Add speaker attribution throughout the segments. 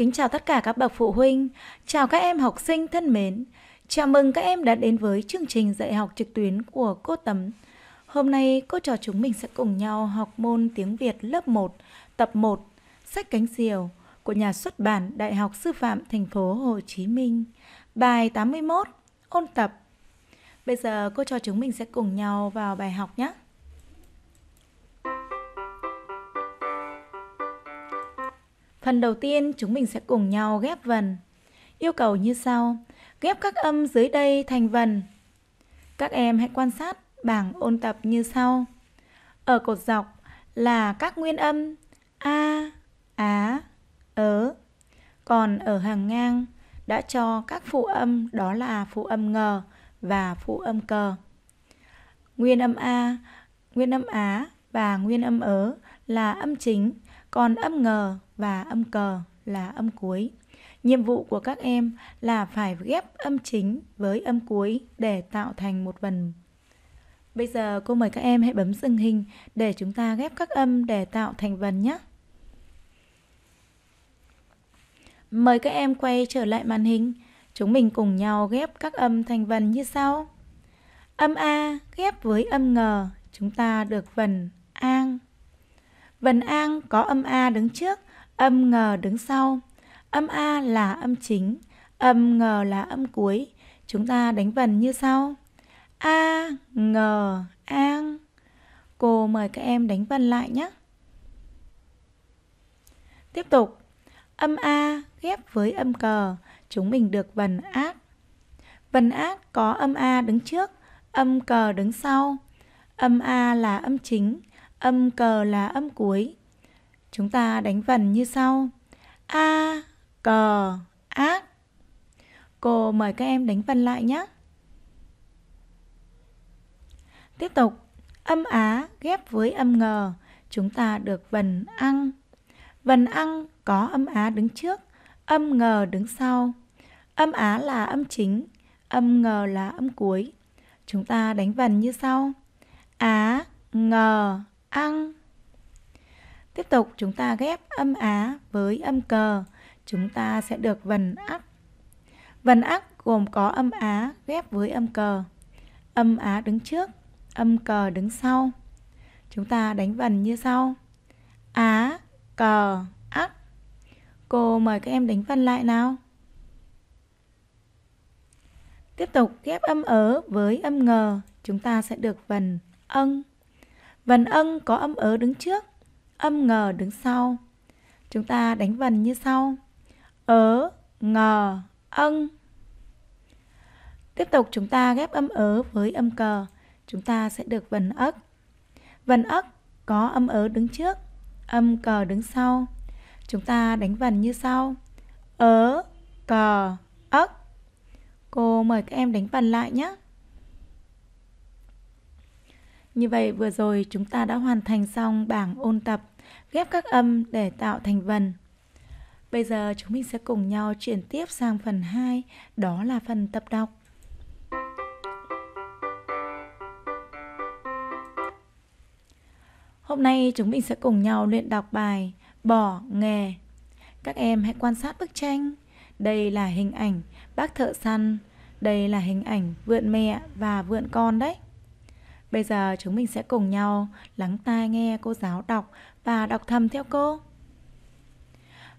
Speaker 1: kính chào tất cả các bậc phụ huynh, chào các em học sinh thân mến. Chào mừng các em đã đến với chương trình dạy học trực tuyến của cô Tấm. Hôm nay cô trò chúng mình sẽ cùng nhau học môn tiếng Việt lớp 1, tập 1, sách cánh diều của nhà xuất bản Đại học Sư phạm Thành phố Hồ Chí Minh, bài 81, ôn tập. Bây giờ cô trò chúng mình sẽ cùng nhau vào bài học nhé. Phần đầu tiên chúng mình sẽ cùng nhau ghép vần. Yêu cầu như sau, ghép các âm dưới đây thành vần. Các em hãy quan sát bảng ôn tập như sau. Ở cột dọc là các nguyên âm a, á, ớ. Còn ở hàng ngang đã cho các phụ âm đó là phụ âm ngờ và phụ âm cờ. Nguyên âm a, nguyên âm á và nguyên âm ớ là âm chính còn âm ngờ và âm cờ là âm cuối. Nhiệm vụ của các em là phải ghép âm chính với âm cuối để tạo thành một vần. Bây giờ cô mời các em hãy bấm dừng hình để chúng ta ghép các âm để tạo thành vần nhé. Mời các em quay trở lại màn hình. Chúng mình cùng nhau ghép các âm thành vần như sau. Âm A ghép với âm ngờ, chúng ta được vần Vần an có âm A đứng trước, âm ngờ đứng sau. Âm A là âm chính, âm ngờ là âm cuối. Chúng ta đánh vần như sau. A, ngờ, an. Cô mời các em đánh vần lại nhé. Tiếp tục, âm A ghép với âm cờ, chúng mình được vần át. Vần át có âm A đứng trước, âm cờ đứng sau. Âm A là âm chính, Âm cờ là âm cuối. Chúng ta đánh vần như sau. A, cờ, ác. Cô mời các em đánh vần lại nhé. Tiếp tục, âm á ghép với âm ngờ, chúng ta được vần ăn. Vần ăn có âm á đứng trước, âm ngờ đứng sau. Âm á là âm chính, âm ngờ là âm cuối. Chúng ta đánh vần như sau. Á, ngờ, ăn. Tiếp tục chúng ta ghép âm á với âm cờ, chúng ta sẽ được vần ắc. Vần ắc gồm có âm á ghép với âm cờ. Âm á đứng trước, âm cờ đứng sau. Chúng ta đánh vần như sau. Á, cờ, ắc. Cô mời các em đánh vần lại nào. Tiếp tục ghép âm ớ với âm ngờ, chúng ta sẽ được vần ân Vần ân có âm ớ đứng trước, âm ngờ đứng sau. Chúng ta đánh vần như sau. Ớ, ngờ, ân. Tiếp tục chúng ta ghép âm ớ với âm cờ. Chúng ta sẽ được vần ấc. Vần ấc có âm ớ đứng trước, âm cờ đứng sau. Chúng ta đánh vần như sau. Ớ, cờ, ấc. Cô mời các em đánh vần lại nhé. Như vậy vừa rồi chúng ta đã hoàn thành xong bảng ôn tập ghép các âm để tạo thành vần. Bây giờ chúng mình sẽ cùng nhau chuyển tiếp sang phần 2, đó là phần tập đọc. Hôm nay chúng mình sẽ cùng nhau luyện đọc bài Bỏ nghề. Các em hãy quan sát bức tranh. Đây là hình ảnh bác thợ săn, đây là hình ảnh vượn mẹ và vượn con đấy. Bây giờ chúng mình sẽ cùng nhau lắng tai nghe cô giáo đọc và đọc thầm theo cô.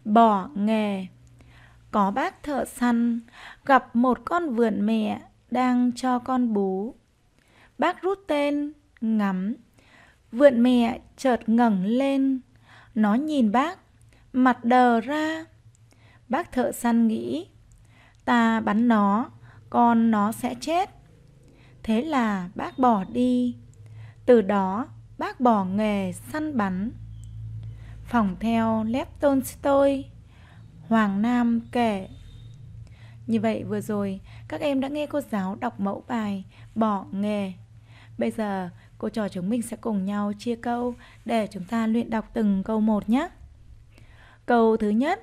Speaker 1: Bỏ nghề Có bác thợ săn gặp một con vườn mẹ đang cho con bú. Bác rút tên, ngắm. vườn mẹ chợt ngẩng lên. Nó nhìn bác, mặt đờ ra. Bác thợ săn nghĩ, ta bắn nó, con nó sẽ chết thế là bác bỏ đi từ đó bác bỏ nghề săn bắn phòng theo Lev Tolstoy Hoàng Nam kể như vậy vừa rồi các em đã nghe cô giáo đọc mẫu bài bỏ nghề bây giờ cô trò chúng mình sẽ cùng nhau chia câu để chúng ta luyện đọc từng câu một nhé câu thứ nhất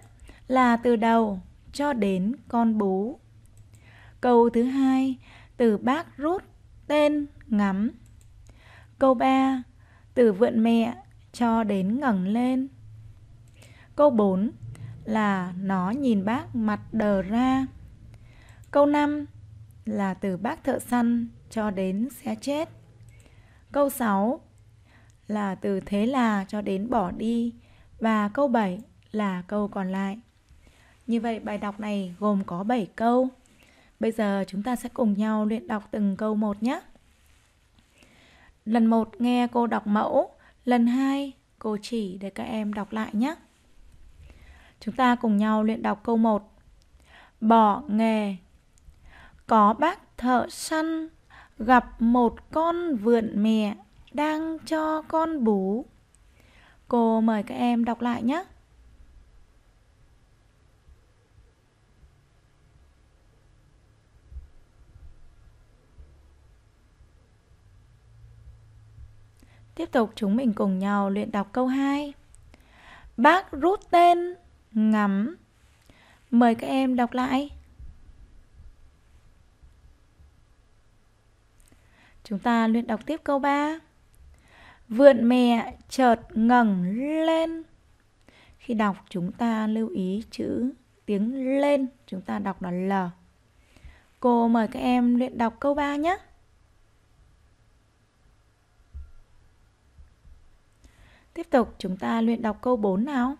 Speaker 1: là từ đầu cho đến con bú câu thứ hai từ bác rút tên, ngắm. Câu 3. Từ vượn mẹ cho đến ngẩng lên. Câu 4 là nó nhìn bác mặt đờ ra. Câu 5 là từ bác thợ săn cho đến sẽ chết. Câu 6 là từ thế là cho đến bỏ đi và câu 7 là câu còn lại. Như vậy bài đọc này gồm có 7 câu. Bây giờ chúng ta sẽ cùng nhau luyện đọc từng câu một nhé. Lần 1 nghe cô đọc mẫu, lần 2 cô chỉ để các em đọc lại nhé. Chúng ta cùng nhau luyện đọc câu 1. Bỏ nghề. Có bác thợ săn gặp một con vượn mẹ đang cho con bú. Cô mời các em đọc lại nhé. Tiếp tục chúng mình cùng nhau luyện đọc câu 2. Bác rút tên ngắm. Mời các em đọc lại. Chúng ta luyện đọc tiếp câu 3. Vượn mẹ chợt ngẩng lên. Khi đọc chúng ta lưu ý chữ tiếng lên, chúng ta đọc là L. Cô mời các em luyện đọc câu 3 nhé. Tiếp tục chúng ta luyện đọc câu 4 nào.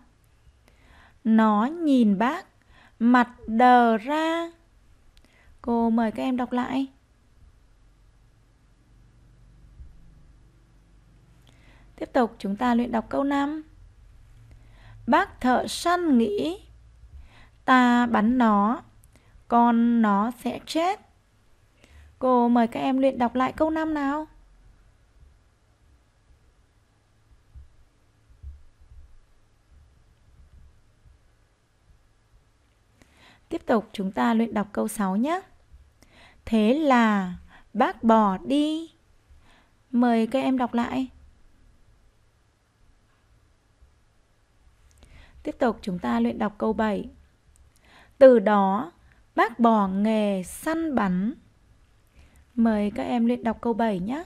Speaker 1: Nó nhìn bác, mặt đờ ra. Cô mời các em đọc lại. Tiếp tục chúng ta luyện đọc câu 5. Bác thợ săn nghĩ ta bắn nó, con nó sẽ chết. Cô mời các em luyện đọc lại câu 5 nào. Tiếp tục chúng ta luyện đọc câu 6 nhé. Thế là bác bỏ đi. Mời các em đọc lại. Tiếp tục chúng ta luyện đọc câu 7. Từ đó, bác bỏ nghề săn bắn. Mời các em luyện đọc câu 7 nhé.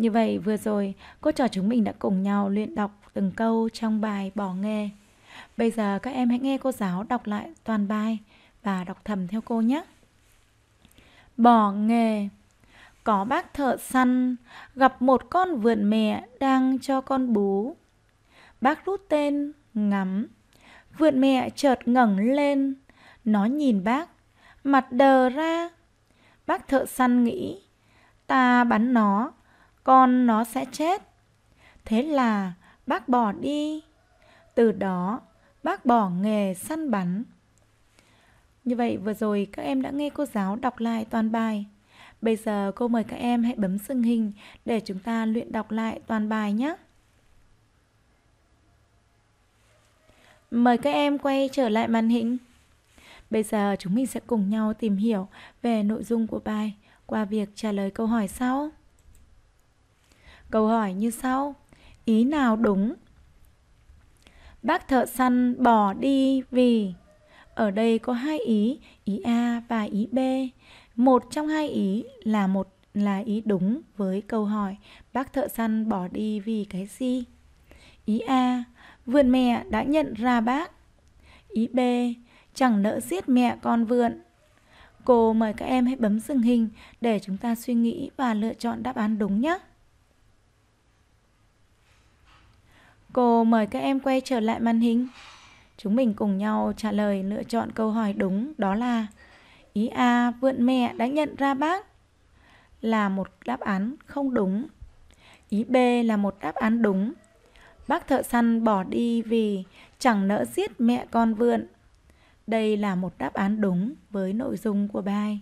Speaker 1: Như vậy vừa rồi, cô trò chúng mình đã cùng nhau luyện đọc từng câu trong bài bỏ nghề. Bây giờ các em hãy nghe cô giáo đọc lại toàn bài và đọc thầm theo cô nhé. Bỏ nghề Có bác thợ săn gặp một con vượn mẹ đang cho con bú. Bác rút tên ngắm. Vượn mẹ chợt ngẩng lên, nó nhìn bác, mặt đờ ra. Bác thợ săn nghĩ, ta bắn nó con nó sẽ chết. Thế là bác bỏ đi. Từ đó, bác bỏ nghề săn bắn. Như vậy vừa rồi các em đã nghe cô giáo đọc lại toàn bài. Bây giờ cô mời các em hãy bấm sưng hình để chúng ta luyện đọc lại toàn bài nhé. Mời các em quay trở lại màn hình. Bây giờ chúng mình sẽ cùng nhau tìm hiểu về nội dung của bài qua việc trả lời câu hỏi sau. Câu hỏi như sau, ý nào đúng? Bác thợ săn bỏ đi vì Ở đây có hai ý, ý A và ý B. Một trong hai ý là một là ý đúng với câu hỏi bác thợ săn bỏ đi vì cái gì? Ý A, vườn mẹ đã nhận ra bác. Ý B, chẳng nỡ giết mẹ con vườn. Cô mời các em hãy bấm dừng hình để chúng ta suy nghĩ và lựa chọn đáp án đúng nhé. Cô mời các em quay trở lại màn hình. Chúng mình cùng nhau trả lời lựa chọn câu hỏi đúng đó là Ý A vượn mẹ đã nhận ra bác là một đáp án không đúng. Ý B là một đáp án đúng. Bác thợ săn bỏ đi vì chẳng nỡ giết mẹ con vượn. Đây là một đáp án đúng với nội dung của bài.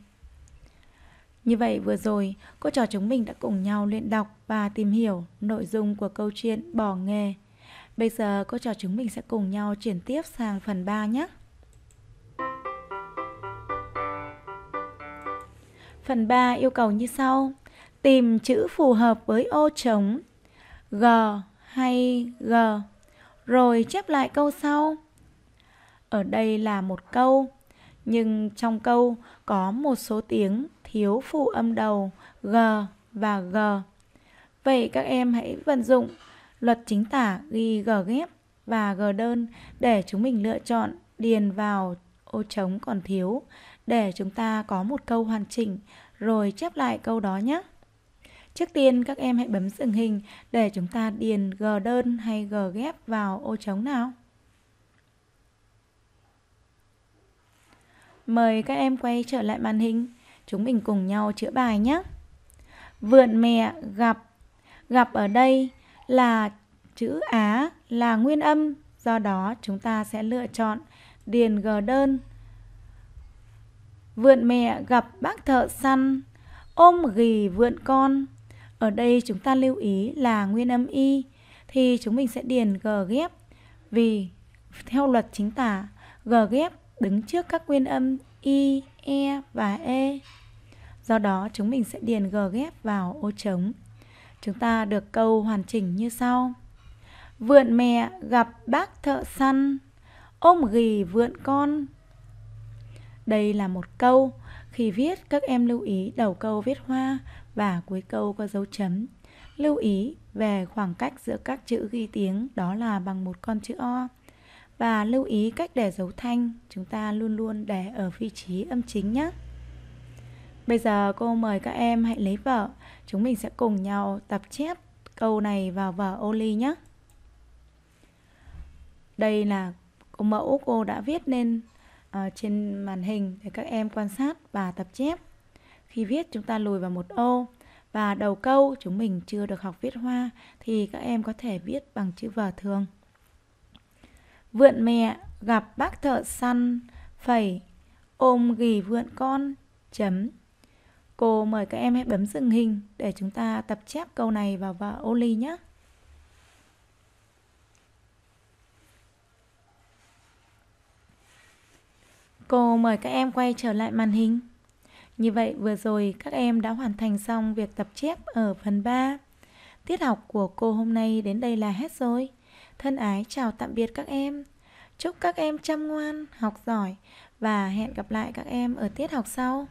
Speaker 1: Như vậy vừa rồi, cô trò chúng mình đã cùng nhau luyện đọc và tìm hiểu nội dung của câu chuyện bỏ nghề Bây giờ cô trò chúng mình sẽ cùng nhau chuyển tiếp sang phần 3 nhé. Phần 3 yêu cầu như sau. Tìm chữ phù hợp với ô trống G hay G. Rồi chép lại câu sau. Ở đây là một câu, nhưng trong câu có một số tiếng thiếu phụ âm đầu G và G. Vậy các em hãy vận dụng luật chính tả ghi g ghép và g đơn để chúng mình lựa chọn điền vào ô trống còn thiếu để chúng ta có một câu hoàn chỉnh rồi chép lại câu đó nhé. Trước tiên các em hãy bấm dừng hình để chúng ta điền g đơn hay g ghép vào ô trống nào. Mời các em quay trở lại màn hình, chúng mình cùng nhau chữa bài nhé. Vượn mẹ gặp Gặp ở đây là chữ Á là nguyên âm, do đó chúng ta sẽ lựa chọn điền g đơn. Vượn mẹ gặp bác thợ săn, ôm ghì vượn con. Ở đây chúng ta lưu ý là nguyên âm y thì chúng mình sẽ điền g ghép vì theo luật chính tả g ghép đứng trước các nguyên âm i, e và e. Do đó chúng mình sẽ điền g ghép vào ô trống Chúng ta được câu hoàn chỉnh như sau. Vượn mẹ gặp bác thợ săn, ôm ghì vượn con. Đây là một câu. Khi viết, các em lưu ý đầu câu viết hoa và cuối câu có dấu chấm. Lưu ý về khoảng cách giữa các chữ ghi tiếng đó là bằng một con chữ O. Và lưu ý cách để dấu thanh, chúng ta luôn luôn để ở vị trí âm chính nhé. Bây giờ cô mời các em hãy lấy vở. Chúng mình sẽ cùng nhau tập chép câu này vào vở ô ly nhé. Đây là mẫu cô đã viết lên uh, ờ, trên màn hình để các em quan sát và tập chép. Khi viết chúng ta lùi vào một ô và đầu câu chúng mình chưa được học viết hoa thì các em có thể viết bằng chữ vở thường. Vượn mẹ gặp bác thợ săn phẩy ôm ghì vượn con chấm Cô mời các em hãy bấm dừng hình để chúng ta tập chép câu này vào vào ô ly nhé. Cô mời các em quay trở lại màn hình. Như vậy vừa rồi các em đã hoàn thành xong việc tập chép ở phần 3. Tiết học của cô hôm nay đến đây là hết rồi. Thân ái chào tạm biệt các em. Chúc các em chăm ngoan, học giỏi và hẹn gặp lại các em ở tiết học sau.